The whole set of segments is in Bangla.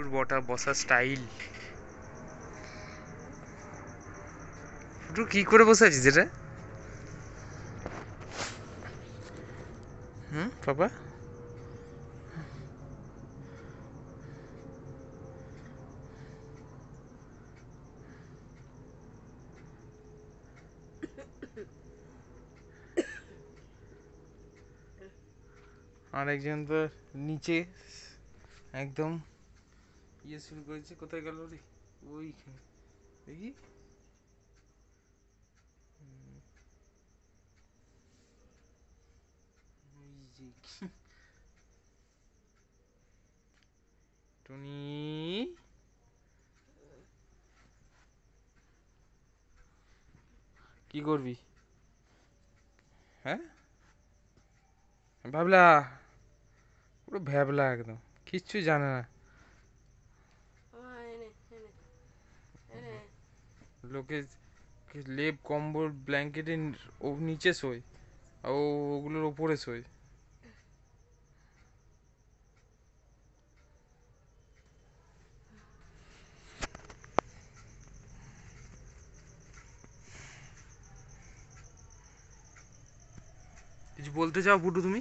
ফুটুর বটা বসা স্টাইল ফুটু কি করে বসে আছিস এটা হুম বাবা আরেকজন তো নিচে একদম ইয়ে শুরু করেছে কোথায় গেল রে ওইখানে দেখি টনি কি করবি হ্যাঁ ভাবলা পুরো ভ্যাবলা একদম কিচ্ছু জানে না লোকে লেপ কম্বল ব্ল্যাঙ্কেটের নিচে শোয় আর ওগুলোর ওপরে শোয় কিছু বলতে চাও পুটু তুমি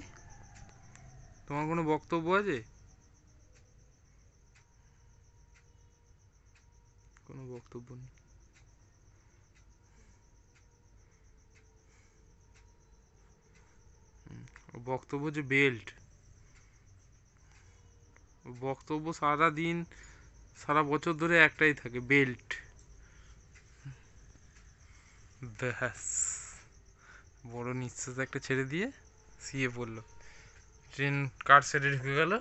তোমার কোনো বক্তব্য আছে কোনো বক্তব্য নেই বক্তব্য যে বেল্ট বক্তব্য সারা দিন সারা বছর ধরে একটাই থাকে বেল্ট ব্যাস বড় নিঃশ্বাস একটা ছেড়ে দিয়ে শুয়ে পড়লো ট্রেন কার সেটে ঢুকে গেল